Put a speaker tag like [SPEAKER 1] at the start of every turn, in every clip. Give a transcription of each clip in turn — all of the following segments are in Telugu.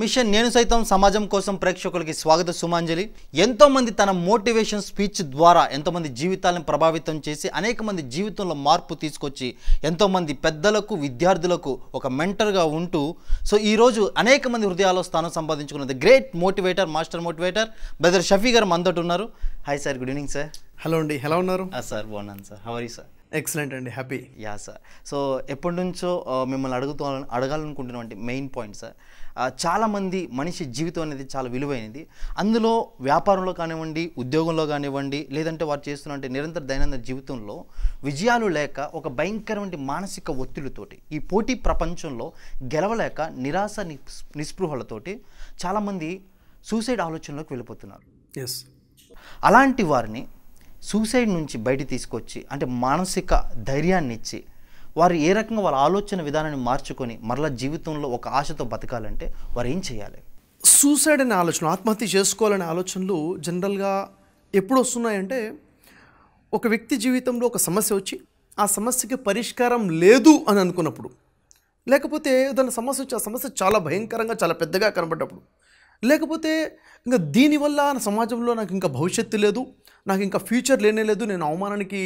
[SPEAKER 1] మిషన్ నేను సైతం సమాజం కోసం ప్రేక్షకులకి స్వాగత సుమాంజలి ఎంతోమంది తన మోటివేషన్ స్పీచ్ ద్వారా ఎంతోమంది జీవితాలను ప్రభావితం చేసి అనేక మంది జీవితంలో మార్పు తీసుకొచ్చి ఎంతోమంది పెద్దలకు విద్యార్థులకు ఒక మెంటర్గా ఉంటూ సో ఈరోజు అనేక మంది హృదయాల్లో స్థానం సంపాదించుకున్నది great motivator master motivator brother Shafi గారు అందటి ఉన్నారు hi sir good evening sir hello అండి హలో ఉన్నారు సార్ బాగున్నాను సార్ హవరీ సార్ ఎక్సలెంట్ అండి హ్యాపీ యా సార్ సో ఎప్పటి నుంచో uh, మిమ్మల్ని అడుగుతూ అడగాలనుకుంటున్నటువంటి మెయిన్ పాయింట్ సార్ uh, చాలామంది మనిషి జీవితం అనేది చాలా విలువైనది అందులో వ్యాపారంలో కానివ్వండి ఉద్యోగంలో కానివ్వండి లేదంటే వారు చేస్తున్న నిరంతర దైనందిన జీవితంలో విజయాలు లేక ఒక భయంకరమైన మానసిక ఒత్తిడితోటి ఈ పోటీ ప్రపంచంలో గెలవలేక నిరాశ నిస్పృహలతోటి చాలామంది సూసైడ్ ఆలోచనలోకి వెళ్ళిపోతున్నారు ఎస్ అలాంటి వారిని సూసైడ్ నుంచి బయట తీసుకొచ్చి అంటే మానసిక ధైర్యాన్ని ఇచ్చి వారు ఏ రకంగా వాళ్ళ ఆలోచన విధానాన్ని మార్చుకొని మరలా జీవితంలో ఒక ఆశతో బతకాలంటే వారు ఏం చేయాలి సూసైడ్ అనే ఆలోచన ఆత్మహత్య చేసుకోవాలనే ఆలోచనలు జనరల్గా ఎప్పుడు
[SPEAKER 2] వస్తున్నాయంటే ఒక వ్యక్తి జీవితంలో ఒక సమస్య వచ్చి ఆ సమస్యకి పరిష్కారం లేదు అని అనుకున్నప్పుడు లేకపోతే ఏదైనా సమస్య వచ్చి ఆ సమస్య చాలా భయంకరంగా చాలా పెద్దగా కనబడ్డప్పుడు లేకపోతే ఇంకా దీనివల్ల సమాజంలో నాకు ఇంకా భవిష్యత్తు లేదు నాకు ఇంకా ఫ్యూచర్ లేనే లేదు నేను అవమానానికి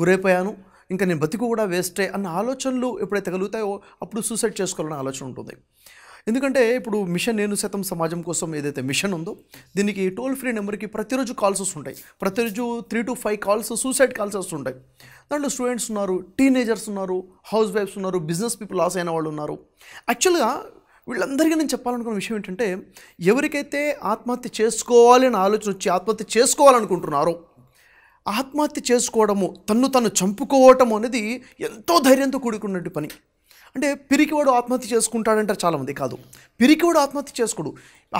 [SPEAKER 2] గురైపోయాను ఇంకా నేను బతికు కూడా వేస్టే అన్న ఆలోచనలు ఎప్పుడైతే కలుగుతాయో అప్పుడు సూసైడ్ చేసుకోవాలనే ఆలోచన ఉంటుంది ఎందుకంటే ఇప్పుడు మిషన్ నేను శాతం సమాజం కోసం ఏదైతే మిషన్ ఉందో దీనికి టోల్ ఫ్రీ నెంబర్కి ప్రతిరోజు కాల్స్ వస్తుంటాయి ప్రతిరోజు three to five calls suicide calls వస్తుంటాయి దాంట్లో స్టూడెంట్స్ ఉన్నారు టీనేజర్స్ ఉన్నారు హౌస్ వైఫ్స్ ఉన్నారు బిజినెస్ పీపుల్ లాస్ అయిన వాళ్ళు ఉన్నారు యాక్చువల్గా వీళ్ళందరికీ నేను చెప్పాలనుకున్న విషయం ఏంటంటే ఎవరికైతే ఆత్మహత్య చేసుకోవాలి అని ఆలోచన వచ్చి ఆత్మహత్య చేసుకోవాలనుకుంటున్నారో ఆత్మహత్య చేసుకోవడము తన్ను తను చంపుకోవటం అనేది ఎంతో ధైర్యంతో కూడుకున్నట్టు పని అంటే పిరికివాడు ఆత్మహత్య చేసుకుంటాడంటే చాలామంది కాదు పిరికివాడు ఆత్మహత్య చేసుకోడు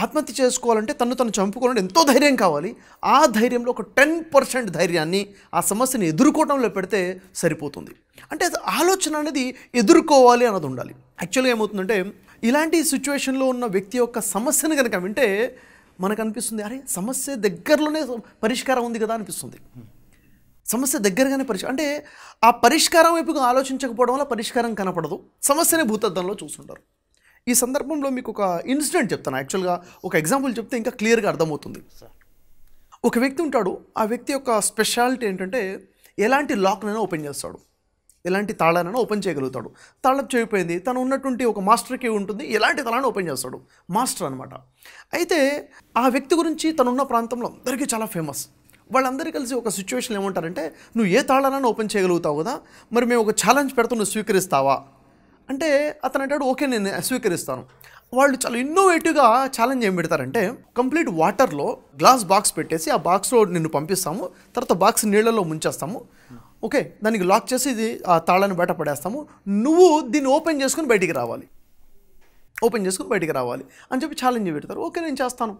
[SPEAKER 2] ఆత్మహత్య చేసుకోవాలంటే తను తను చంపుకోవాలంటే ఎంతో ధైర్యం కావాలి ఆ ధైర్యంలో ఒక టెన్ పర్సెంట్ ధైర్యాన్ని ఆ సమస్యను ఎదుర్కోవడంలో పెడితే సరిపోతుంది అంటే ఆలోచన అనేది ఎదుర్కోవాలి అన్నది ఉండాలి యాక్చువల్గా ఏమవుతుందంటే ఇలాంటి సిచ్యువేషన్లో ఉన్న వ్యక్తి యొక్క సమస్యను కనుక వింటే మనకు అనిపిస్తుంది అరే సమస్య దగ్గరలోనే పరిష్కారం ఉంది కదా అనిపిస్తుంది సమస్య దగ్గరగానే పరిష్కారం అంటే ఆ పరిష్కారం వైపుగా ఆలోచించకపోవడం వల్ల పరిష్కారం కనపడదు సమస్యని భూతద్దంలో చూస్తుంటారు ఈ సందర్భంలో మీకు ఒక ఇన్సిడెంట్ చెప్తాను యాక్చువల్గా ఒక ఎగ్జాంపుల్ చెప్తే ఇంకా క్లియర్గా అర్థమవుతుంది ఒక వ్యక్తి ఉంటాడు ఆ వ్యక్తి యొక్క స్పెషాలిటీ ఏంటంటే ఎలాంటి లాక్నైనా ఓపెన్ చేస్తాడు ఎలాంటి తాళానైనా ఓపెన్ చేయగలుగుతాడు తాళం చేయిపోయింది తను ఉన్నటువంటి ఒక మాస్టర్కి ఉంటుంది ఎలాంటి తాళాన్ని ఓపెన్ చేస్తాడు మాస్టర్ అనమాట అయితే ఆ వ్యక్తి గురించి తనున్న ప్రాంతంలో అందరికీ చాలా ఫేమస్ వాళ్ళందరూ కలిసి ఒక సిచ్యువేషన్ ఏమంటారంటే నువ్వు ఏ తాళాలను ఓపెన్ చేయగలుగుతావు కదా మరి మేము ఒక ఛాలెంజ్ పెడతా నువ్వు స్వీకరిస్తావా అంటే అతను అంటాడు ఓకే నేను స్వీకరిస్తాను వాళ్ళు చాలా ఇన్నోవేటివ్గా ఛాలెంజ్ ఏం పెడతారంటే కంప్లీట్ వాటర్లో గ్లాస్ బాక్స్ పెట్టేసి ఆ బాక్స్లో నిన్ను పంపిస్తాము తర్వాత బాక్స్ నీళ్ళలో ముంచేస్తాము ఓకే దానికి లాక్ చేసి ఇది ఆ తాళాన్ని బయట పడేస్తాము నువ్వు దీన్ని ఓపెన్ చేసుకుని బయటికి రావాలి ఓపెన్ చేసుకుని బయటికి రావాలి అని చెప్పి ఛాలెంజ్ పెడతారు ఓకే నేను చేస్తాను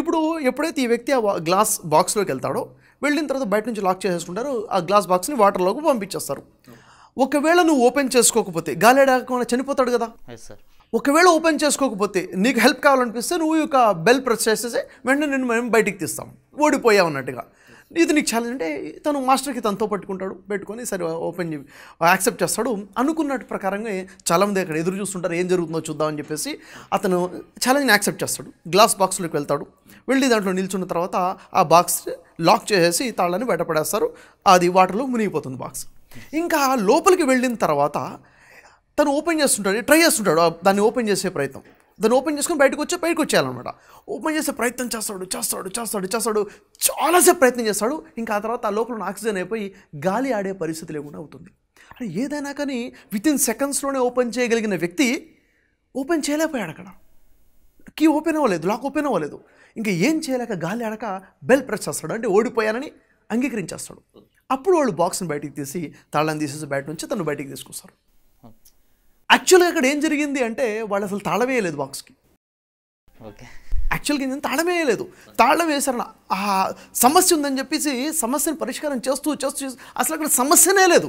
[SPEAKER 2] ఇప్పుడు ఎప్పుడైతే ఈ వ్యక్తి ఆ గ్లాస్ బాక్స్లోకి వెళ్తాడో వెళ్ళిన తర్వాత బయట నుంచి లాక్ చేసేసుకుంటారు ఆ గ్లాస్ బాక్స్ని వాటర్లోకి పంపించేస్తారు ఒకవేళ నువ్వు ఓపెన్ చేసుకోకపోతే గాలేడాకుండా చనిపోతాడు కదా ఒకవేళ ఓపెన్ చేసుకోకపోతే నీకు హెల్ప్ కావాలనిపిస్తే నువ్వు ఒక బెల్ ప్రెస్ చేసేసి వెంటనే నేను మేము బయటికి తీస్తాం ఓడిపోయావు అన్నట్టుగా ఇది నీకు ఛాలెంజ్ అంటే తను మాస్టర్కి తనతో పట్టుకుంటాడు పెట్టుకొని సరే ఓపెన్ యాక్సెప్ట్ చేస్తాడు అనుకున్నట్టు ప్రకారంగా చాలామంది అక్కడ ఎదురు చూస్తుంటారు ఏం జరుగుతుందో చూద్దామని చెప్పేసి అతను ఛాలెంజ్ని యాక్సెప్ట్ చేస్తాడు గ్లాస్ బాక్స్లోకి వెళ్తాడు వెళ్ళి దాంట్లో నిల్చున్న తర్వాత ఆ బాక్స్ లాక్ చేసేసి తాళ్ళని బయటపడేస్తారు అది వాటర్లో మునిగిపోతుంది బాక్స్ ఇంకా లోపలికి వెళ్ళిన తర్వాత తను ఓపెన్ చేస్తుంటాడు ట్రై చేస్తుంటాడు దాన్ని ఓపెన్ చేసే ప్రయత్నం దాన్ని ఓపెన్ చేసుకొని బయటకు వచ్చి బయటకు వచ్చేయాలన్నమాట ఓపెన్ చేసే ప్రయత్నం చేస్తాడు చేస్తాడు చేస్తాడు చేస్తాడు చాలాసేపు ప్రయత్నం చేస్తాడు ఇంకా ఆ తర్వాత ఆ లోపల ఆక్సిజన్ అయిపోయి గాలి ఆడే పరిస్థితి లేకుండా అవుతుంది అంటే ఏదైనా కానీ విత్ ఇన్ సెకండ్స్లోనే ఓపెన్ చేయగలిగిన వ్యక్తి ఓపెన్ చేయలేకపోయాడు అక్కడ కీ ఓపెన్ అవ్వలేదు లాక్ ఓపెన్ అవ్వలేదు ఇంకా ఏం చేయలేక గాలి ఆడక బెల్ ప్రెస్ చేస్తాడు అంటే ఓడిపోయానని అంగీకరించేస్తాడు అప్పుడు వాళ్ళు బాక్స్ని బయటికి తీసి తాళం తీసేసి బయట నుంచి తను బయటికి తీసుకొస్తారు యాక్చువల్గా అక్కడ ఏం జరిగింది అంటే వాళ్ళు అసలు తాళం వేయలేదు బాక్స్కి ఓకే యాక్చువల్గా నేను తాళం వేయలేదు తాళం వేసారు ఆ సమస్య ఉందని చెప్పేసి సమస్యను పరిష్కారం చేస్తూ చేస్తూ అసలు అక్కడ సమస్యనే లేదు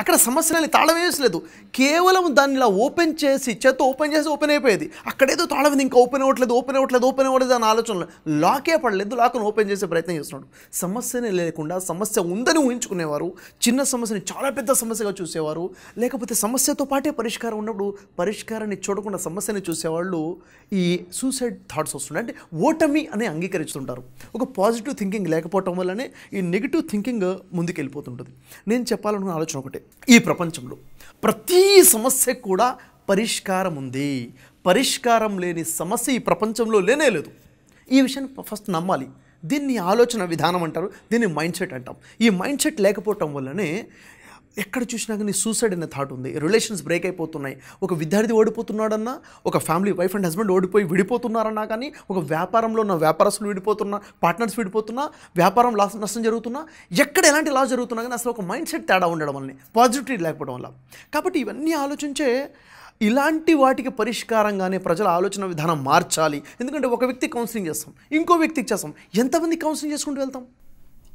[SPEAKER 2] అక్కడ సమస్యలని తాళం వేసలేదు కేవలం దాన్ని ఇలా ఓపెన్ చేసి చేత ఓపెన్ చేసి ఓపెన్ అయిపోయేది అక్కడేదో తాళం ఉంది ఇంకా ఓపెన్ అవ్వట్లేదు ఓపెన్ అవ్వట్లేదు ఓపెన్ అవ్వట్లేదు అని ఆలోచనలు లాకే పడలేదు లాక్ను ఓపెన్ చేసే ప్రయత్నం చేస్తున్నాడు సమస్యనే లేకుండా సమస్య ఉందని ఊహించుకునేవారు చిన్న సమస్యని చాలా పెద్ద సమస్యగా చూసేవారు లేకపోతే సమస్యతో పాటే పరిష్కారం ఉన్నప్పుడు పరిష్కారాన్ని చూడకుండా సమస్యని చూసేవాళ్ళు ఈ సూసైడ్ థాట్స్ వస్తున్నాయి అంటే ఓటమి అని అంగీకరిస్తుంటారు ఒక పాజిటివ్ థింకింగ్ లేకపోవటం వల్లనే ఈ నెగిటివ్ థింకింగ్ ముందుకెళ్ళిపోతుంటుంది నేను చెప్పాలనుకున్న ఆలోచన ఒకటే ఈ ప్రపంచంలో ప్రతి సమస్యకు కూడా పరిష్కారం ఉంది పరిష్కారం లేని సమస్య ఈ ప్రపంచంలో లేనే లేదు ఈ విషయాన్ని ఫస్ట్ నమ్మాలి దీన్ని ఆలోచన విధానం అంటారు దీన్ని మైండ్ సెట్ అంటాం ఈ మైండ్ సెట్ లేకపోవటం వల్లనే ఎక్కడ చూసినా కానీ సూసైడ్ అనే థాట్ ఉంది రిలేషన్స్ బ్రేక్ అయిపోతున్నాయి ఒక విద్యార్థి ఓడిపోతున్నాడన్నా ఒక ఫ్యామిలీ వైఫ్ అండ్ హస్బెండ్ ఓడిపోయి విడిపోతున్నారన్నా కానీ ఒక వ్యాపారంలో ఉన్న వ్యాపారస్తులు విడిపోతున్నా పార్ట్నర్స్ విడిపోతున్నా వ్యాపారం లాస్ నష్టం జరుగుతున్నా ఎక్కడ ఎలాంటి లాస్ జరుగుతున్నా కానీ అసలు ఒక మైండ్ సెట్ తేడా ఉండడం వల్ల పాజిటివిటీ లేకపోవడం వల్ల కాబట్టి ఇవన్నీ ఆలోచించే ఇలాంటి వాటికి పరిష్కారంగానే ప్రజల ఆలోచన విధానం మార్చాలి ఎందుకంటే ఒక వ్యక్తి కౌన్సిలింగ్ చేస్తాం ఇంకో వ్యక్తికి చేస్తాం ఎంతమంది కౌన్సిలింగ్ చేసుకుంటూ వెళ్తాం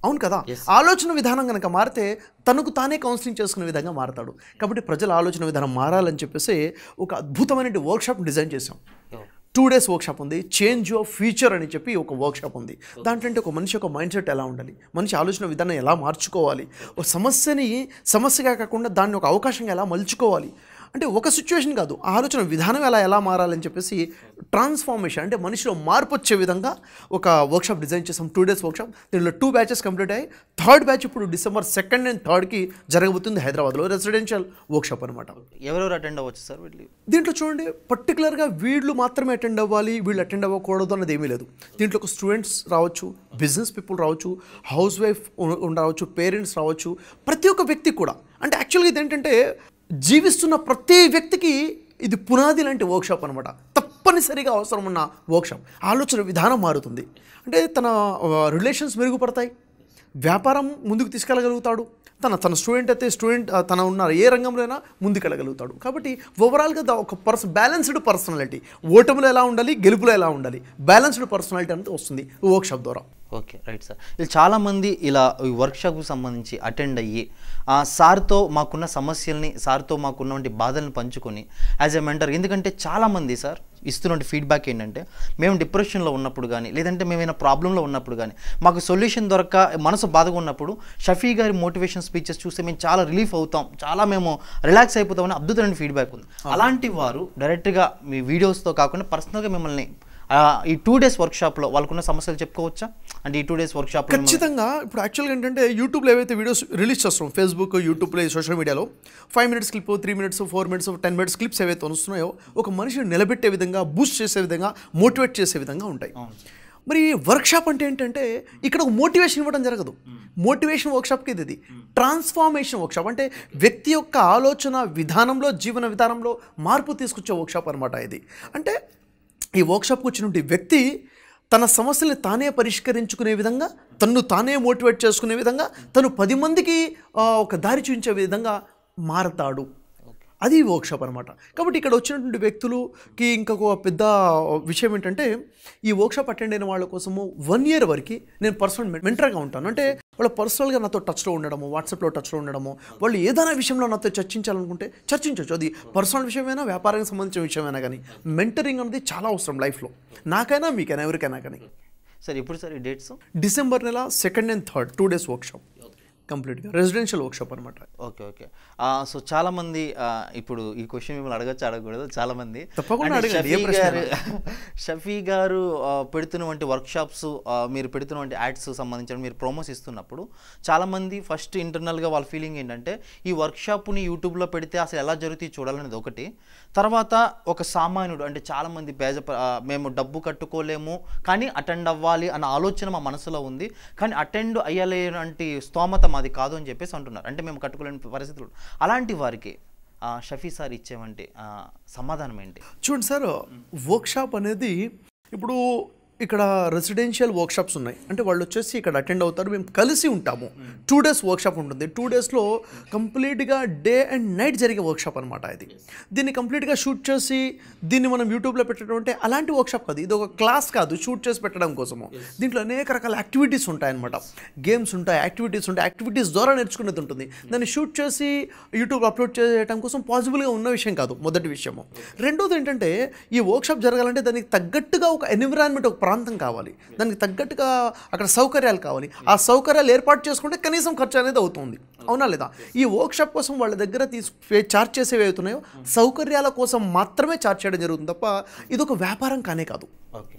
[SPEAKER 2] అవును కదా ఆలోచన విధానం కనుక మారితే తనకు తానే కౌన్సిలింగ్ చేసుకునే విధంగా మారతాడు కాబట్టి ప్రజల ఆలోచన విధానం మారాలని చెప్పేసి ఒక అద్భుతమైన వర్క్షాప్ డిజైన్ చేసాం టూ డేస్ వర్క్షాప్ ఉంది చేంజ్ ఆఫ్ ఫ్యూచర్ అని చెప్పి ఒక వర్క్షాప్ ఉంది దాంట్లో ఒక మనిషి యొక్క మైండ్ సెట్ ఎలా ఉండాలి మనిషి ఆలోచన విధానం ఎలా మార్చుకోవాలి ఒక సమస్యని సమస్యగా కాకుండా దాన్ని ఒక అవకాశంగా ఎలా మలుచుకోవాలి అంటే ఒక సిచ్యువేషన్ కాదు ఆలోచన విధానం ఎలా ఎలా మారాలని చెప్పేసి ట్రాన్స్ఫార్మేషన్ అంటే మనిషిలో మార్పు వచ్చే విధంగా ఒక వర్క్షాప్ డిజైన్ చేసాం టూ డేస్ వర్క్షాప్ దీనిలో టూ బ్యాచెస్ కంప్లీట్ అయ్యాయి థర్డ్ బ్యాచ్ ఇప్పుడు డిసెంబర్ సెకండ్ అండ్ థర్డ్కి జరగబోతుంది హైదరాబాద్లో రెసిడెన్షియల్ వర్క్షాప్ అనమాట
[SPEAKER 1] ఎవరెవరు అటెండ్ అవ్వచ్చు సార్ వీళ్ళు
[SPEAKER 2] దీంట్లో చూడండి పర్టికులర్గా వీళ్ళు మాత్రమే అటెండ్ అవ్వాలి వీళ్ళు అటెండ్ అవ్వకూడదు అన్నది ఏమీ లేదు దీంట్లో ఒక స్టూడెంట్స్ రావచ్చు బిజినెస్ పీపుల్ రావచ్చు హౌస్ వైఫ్ ఉండవచ్చు పేరెంట్స్ రావచ్చు ప్రతి ఒక్క వ్యక్తి కూడా అంటే యాక్చువల్గా ఇదేంటంటే జీవిస్తున్న ప్రతి వ్యక్తికి ఇది పునాది లాంటి వర్క్షాప్ అనమాట తప్పనిసరిగా అవసరం ఉన్న వర్క్షాప్ ఆలోచన విధానం మారుతుంది అంటే తన రిలేషన్స్ మెరుగుపడతాయి వ్యాపారం ముందుకు తీసుకెళ్ళగలుగుతాడు తన తన స్టూడెంట్ అయితే స్టూడెంట్ తన ఉన్న ఏ రంగంలో అయినా ముందుకెళ్ళగలుగుతాడు కాబట్టి ఓవరాల్గా ఒక పర్సన్ బ్యాలెన్స్డ్ పర్సనాలిటీ ఓటములు ఎలా
[SPEAKER 1] ఉండాలి గెలుపులు ఎలా ఉండాలి బ్యాలెన్స్డ్ పర్సనాలిటీ అనేది వస్తుంది వర్క్షాప్ ద్వారా ఓకే రైట్ సార్ ఇలా చాలామంది ఇలా ఈ వర్క్షాప్కి సంబంధించి అటెండ్ అయ్యి సార్తో మాకున్న సమస్యల్ని సార్తో మాకున్నటువంటి బాధల్ని పంచుకొని యాజ్ ఎ మెంటర్ ఎందుకంటే చాలామంది సార్ ఇస్తున్నటువంటి ఫీడ్బ్యాక్ ఏంటంటే మేము డిప్రెషన్లో ఉన్నప్పుడు కానీ లేదంటే మేమైనా ప్రాబ్లంలో ఉన్నప్పుడు కానీ మాకు సొల్యూషన్ దొరక మనసు బాధగా ఉన్నప్పుడు షఫీ గారి మోటివేషన్ స్పీచెస్ చూస్తే మేము చాలా రిలీఫ్ అవుతాం చాలా మేము రిలాక్స్ అయిపోతామని అద్భుతమైన ఫీడ్బ్యాక్ ఉంది అలాంటి వారు డైరెక్ట్గా మీ వీడియోస్తో కాకుండా పర్సనల్గా మిమ్మల్ని ఈ టూ డేస్ వర్క్ వాళ్ళకున్న సమస్యలు చెప్పుకోవచ్చా అంటే ఈ టూ డేస్ వర్క్ షాప్ ఖచ్చితంగా
[SPEAKER 2] ఇప్పుడు యాక్చువల్గా ఏంటంటే యూట్యూబ్లో ఏవైతే వీడియోస్ రిలీజ్ చేస్తాం ఫేస్బుక్ యూట్యూబ్లో సోషల్ మీడియాలో five minutes clip three minutes four minutes ten minutes clips ఏవైతే వస్తున్నాయో ఒక మనిషిని నిలబెట్టే విధంగా బూస్ట్ చేసే విధంగా మోటివేట్ చేసే విధంగా ఉంటాయి మరి వర్క్షాప్ అంటే ఏంటంటే ఇక్కడ ఒక మోటివేషన్ ఇవ్వడం జరగదు మోటివేషన్ వర్క్షాప్కి ఇది ఇది ట్రాన్స్ఫార్మేషన్ hmm. వర్క్షాప్ అంటే వ్యక్తి యొక్క ఆలోచన విధానంలో జీవన విధానంలో మార్పు తీసుకొచ్చే వర్క్షాప్ అనమాట ఇది అంటే ఈ వర్క్షాప్కి వచ్చినటువంటి వ్యక్తి తన సమస్యల్ని తానే పరిష్కరించుకునే విధంగా తన్ను తానే మోటివేట్ చేసుకునే విధంగా తను పది మందికి ఒక దారి చూపించే విధంగా మారతాడు అది వర్క్షాప్ అనమాట కాబట్టి ఇక్కడ వచ్చినటువంటి వ్యక్తులకి ఇంకొక పెద్ద విషయం ఏంటంటే ఈ వర్క్షాప్ అటెండ్ అయిన వాళ్ళ కోసము వన్ ఇయర్ వరకు నేను పర్సనల్ మెంటర్గా ఉంటాను అంటే వాళ్ళు పర్సనల్గా నాతో టచ్లో ఉండడము వాట్సాప్లో టచ్లో ఉండడము వాళ్ళు ఏదైనా విషయంలో నాతో చర్చించాలనుకుంటే చర్చించవచ్చు అది పర్సనల్ విషయమైనా వ్యాపారానికి సంబంధించిన విషయమైనా కానీ మెంటరింగ్ అనేది చాలా అవసరం లైఫ్లో నాకైనా మీకైనా ఎవరికైనా కానీ
[SPEAKER 1] సార్ ఇప్పుడు సార్ ఈ డేట్స్
[SPEAKER 2] డిసెంబర్ నెల second and third two days workshop కంప్లీట్గా రెసిడెన్షియల్ వర్క్షాప్ అనమాట
[SPEAKER 1] ఓకే ఓకే సో చాలా మంది ఇప్పుడు ఈ క్వశ్చన్ మిమ్మల్ని అడగచ్చు అడగకూడదు చాలా మంది తప్పకుండా షఫీ గారు పెడుతున్నటువంటి వర్క్షాప్స్ మీరు పెడుతున్నటువంటి యాడ్స్ సంబంధించిన మీరు ప్రోమోస్ ఇస్తున్నప్పుడు చాలా మంది ఫస్ట్ ఇంటర్నల్గా వాళ్ళ ఫీలింగ్ ఏంటంటే ఈ వర్క్షాప్ని యూట్యూబ్లో పెడితే అసలు ఎలా జరుగుతుంది చూడాలనేది ఒకటి తర్వాత ఒక సామాన్యుడు అంటే చాలా మంది మేము డబ్బు కట్టుకోలేము కానీ అటెండ్ అవ్వాలి అన్న ఆలోచన మా మనసులో ఉంది కానీ అటెండ్ అయ్యలేనంటి స్తోమత మాది కాదు అని చెప్పేసి అంటున్నారు అంటే మేము కట్టుకోలేని పరిస్థితులు అలాంటి వారికి షఫీ సార్ ఇచ్చేవంటి సమాధానం ఏంటి చూడండి సార్ వర్క్షాప్
[SPEAKER 2] అనేది ఇప్పుడు ఇక్కడ రెసిడెన్షియల్ వర్క్షాప్స్ ఉన్నాయి అంటే వాళ్ళు వచ్చేసి ఇక్కడ అటెండ్ అవుతారు మేము కలిసి ఉంటాము టూ డేస్ వర్క్షాప్ ఉంటుంది టూ డేస్లో కంప్లీట్గా డే అండ్ నైట్ జరిగే వర్క్షాప్ అనమాట ఇది దీన్ని కంప్లీట్గా షూట్ చేసి దీన్ని మనం యూట్యూబ్లో పెట్టడం అంటే అలాంటి వర్క్షాప్ కాదు ఇది ఒక క్లాస్ కాదు షూట్ చేసి పెట్టడం కోసము దీంట్లో అనేక రకాల యాక్టివిటీస్ ఉంటాయన్నమాట గేమ్స్ ఉంటాయి యాక్టివిటీస్ ఉంటాయి యాక్టివిటీస్ ద్వారా నేర్చుకునేది ఉంటుంది దాన్ని షూట్ చేసి యూట్యూబ్ అప్లోడ్ చేయడం కోసం పాసిబుల్గా ఉన్న విషయం కాదు మొదటి విషయము రెండోది ఏంటంటే ఈ వర్క్షాప్ జరగాలంటే దానికి తగ్గట్టుగా ఒక ఎన్విరాన్మెంట్ ఒక ప్రాంతం కావాలి దానికి తగ్గట్టుగా అక్కడ సౌకర్యాలు కావాలి ఆ సౌకర్యాలు ఏర్పాటు చేసుకుంటే కనీసం ఖర్చు అనేది అవుతుంది అవునా లేదా ఈ వర్క్షాప్ కోసం వాళ్ళ దగ్గర తీసు చార్జ్ చేసేవి అవుతున్నాయో సౌకర్యాల కోసం మాత్రమే చార్జ్ చేయడం జరుగుతుంది తప్ప ఇది ఒక వ్యాపారం కానే కాదు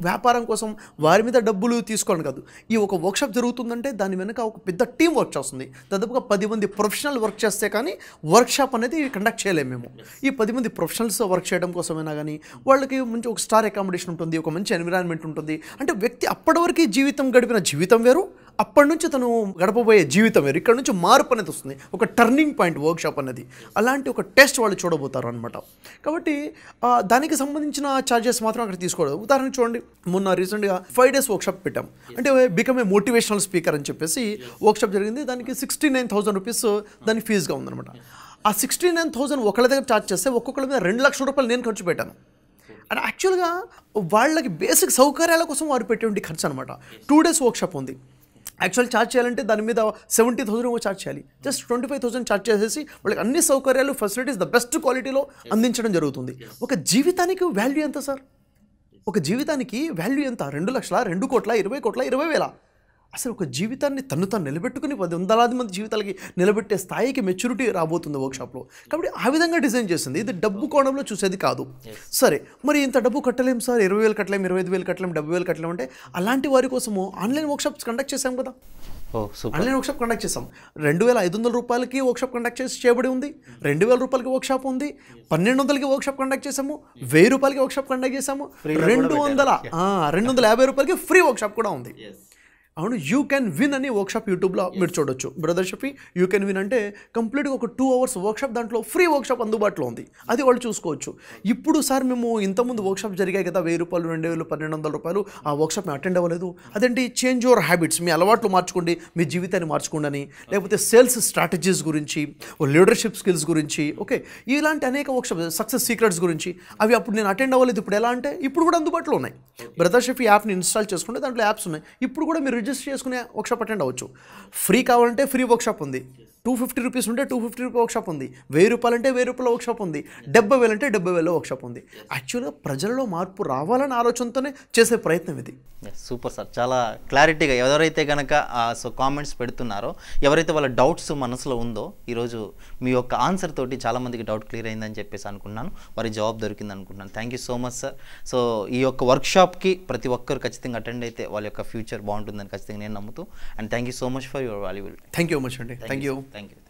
[SPEAKER 2] వ్యాపారం కోసం వారి మీద డబ్బులు తీసుకోవడం కాదు ఈ ఒక వర్క్షాప్ జరుగుతుందంటే దాని వెనుక ఒక పెద్ద టీం వర్క్ చేస్తుంది దాదాపుగా పది మంది ప్రొఫెషనల్ వర్క్ చేస్తే కానీ వర్క్షాప్ అనేది కండక్ట్ చేయలేము మేము ఈ పది మంది ప్రొఫెషనల్స్ వర్క్ చేయడం కోసమైనా కానీ వాళ్ళకి మంచి ఒక స్టార్ అకామిడేషన్ ఉంటుంది ఒక మంచి ఎన్విరాన్మెంట్ ఉంటుంది అంటే వ్యక్తి అప్పటివరకు జీవితం గడిపిన జీవితం వేరు అప్పటి నుంచి తను గడపబోయే జీవితం వేరు ఇక్కడ నుంచి మార్పు అనేది వస్తుంది ఒక టర్నింగ్ పాయింట్ వర్క్షాప్ అనేది అలాంటి ఒక టెస్ట్ వాళ్ళు చూడబోతారు అనమాట కాబట్టి దానికి సంబంధించిన ఛార్జెస్ మాత్రం అక్కడ తీసుకోవడం ఉదాహరణ చూడండి మొన్న రీసెంట్గా ఫైవ్ డేస్ వర్క్షాప్ పెట్టాం అంటే బికమ్ ఏ మోటివేషనల్ స్పీకర్ అని చెప్పేసి వర్క్షాప్ జరిగింది దానికి సిక్స్టీ నైన్ థౌసండ్ రూపీస్ దాని ఫీజుగా ఉందనమాట ఆ సిక్స్టీ నైన్ థౌసండ్ ఒకళ్ళ దగ్గర ఛార్జ్ చేస్తే ఒక్కొక్కళ్ళ మీద రెండు లక్షల రూపాయలు నేను ఖర్చు పెట్టాను అండ్ యాక్చువల్గా వాళ్ళకి బేసిక్ సౌకర్యాల కోసం వారు పెట్టేటువంటి ఖర్చు అనమాట టూ డేస్ వర్క్షాప్ ఉంది యాక్చువల్ ఛార్జ్ చేయాలంటే దాని మీద సెవెంటీ థౌసండ్ ఏమో ఛార్జ్ చేయాలి just twenty five thousand charge చేసేసి వాళ్ళకి అన్ని సౌకర్యాలు ఫెసిలిటీస్ ద బెస్ట్ క్వాలిటీలో అందించడం జరుగుతుంది ఒక జీవితానికి వాల్యూ ఎంత సార్ ఒక జీవితానికి వాల్యూ ఎంత రెండు లక్షల రెండు కోట్ల ఇరవై కోట్ల ఇరవై వేల అసలు ఒక జీవితాన్ని తను తను నిలబెట్టుకుని పది వందలాది మంది జీవితాలకి నిలబెట్టే స్థాయికి మెచ్యూరిటీ రాబోతుంది వర్క్షాప్లో కాబట్టి ఆ విధంగా డిజైన్ చేసింది ఇది డబ్బు కోణంలో చూసేది కాదు సరే మరి ఇంత డబ్బు కట్టలేం సార్ ఇరవై వేలు కట్టలేం ఇరవై ఐదు వేలు కట్టలేం డెబ్బై వేలు కట్టలేం అంటే అలాంటి వారి కోసము ఆన్లైన్ వర్క్షాప్స్ కండక్ట్ చేశాం కదా ఆన్లైన్ వర్క్షాప్ కండక్ట్ చేసాం రెండు వేల ఐదు వందల రూపాయలకి వర్క్షాప్ కండక్ట్ చేసి చేయబడి ఉంది రెండు వేల రూపాయలకి వర్క్షాప్ ఉంది పన్నెండు వందలకి వర్క్షాప్ కండక్ట్ చేసాము వెయ్యి రూపాయలకి వర్క్షాప్ కండక్ట్ చేసాము రెండు వందల రెండు వందల యాభై రూపాయలకి ఫ్రీ వర్క్షాప్ కూడా ఉంది అవును యూ కెన్ విన్ అని వర్క్షాప్ యూట్యూబ్లో మీరు చూడొచ్చు brother Shafi you can win అంటే కంప్లీట్గా ఒక టూ అవర్స్ వర్క్షాప్ దాంట్లో ఫ్రీ వర్క్షాప్ అందుబాటులో ఉంది అది వాళ్ళు చూసుకోవచ్చు ఇప్పుడు సార్ మేము ఇంతకుముందు వర్క్షాప్ జరిగాయి కదా వెయ్యి రూపాయలు రెండు వేలు పన్నెండు వందల రూపాయలు ఆ వర్క్షాప్ అటెండ్ అవ్వలేదు అదేంటి చేంజ్ యువర్ హ్యాబిట్స్ మీ అలవాట్లు మార్చుకోండి మీ జీవితాన్ని మార్చుకోండి అని లేకపోతే సేల్స్ స్ట్రాటజీస్ గురించి లీడర్షిప్ స్కిల్స్ గురించి ఓకే ఇలాంటి అనేక వర్క్షాప్ సక్సెస్ సీక్రెట్స్ గురించి అవి అప్పుడు నేను అటెండ్ అవ్వలేదు ఇప్పుడు ఎలా అంటే ఇప్పుడు కూడా అందుబాటులో ఉన్నాయి బ్రదర్ షఫీ యాప్ని ఇన్స్టాల్ చేసుకుంటే దాంట్లో యాప్స్ ఉన్నాయి ఇప్పుడు కూడా మీరు రిజిస్టర్ చేసుకునే వర్క్షాప్ అటెండ్ అవ్వచ్చు ఫ్రీ కావాలంటే ఫ్రీ వర్క్షాప్ ఉంది టూ ఫిఫ్టీ రూపీస్ ఉంటే టూ ఫిఫ్టీ రూపీ షాప్ ఉంది వెయ్యి రూపాయలు అంటే వెయ్యి రూపాయల షాప్ ఉంది డెబ్బై వేలు అంటే డెబ్బై వేల వర్క్షాప్ ఉంది యాక్చువల్గా ప్రజల్లో మార్పు రావాలనే ఆలోచనతోనే చేసే ప్రయత్నం ఇది
[SPEAKER 1] సూపర్ సార్ చాలా క్లారిటీగా ఎవరైతే కనుక సో కామెంట్స్ పెడుతున్నారో ఎవరైతే వాళ్ళ డౌట్స్ మనసులో ఉందో ఈరోజు మీ యొక్క ఆన్సర్ తోటి చాలామందికి డౌట్ క్లియర్ అయిందని చెప్పేసి అనుకున్నాను వారి జవాబు దొరికింది అనుకుంటున్నాను thank you so much sir so ఈ యొక్క వర్క్షాప్కి ప్రతి ఒక్కరు ఖచ్చితంగా అటెండ్ అయితే వాళ్ళ యొక్క ఫ్యూచర్ బాగుంటుందని ఖచ్చితంగా నేను నమ్ముతూ and thank you so much for your valuable thank you much అండి థ్యాంక్ యూ Thank you.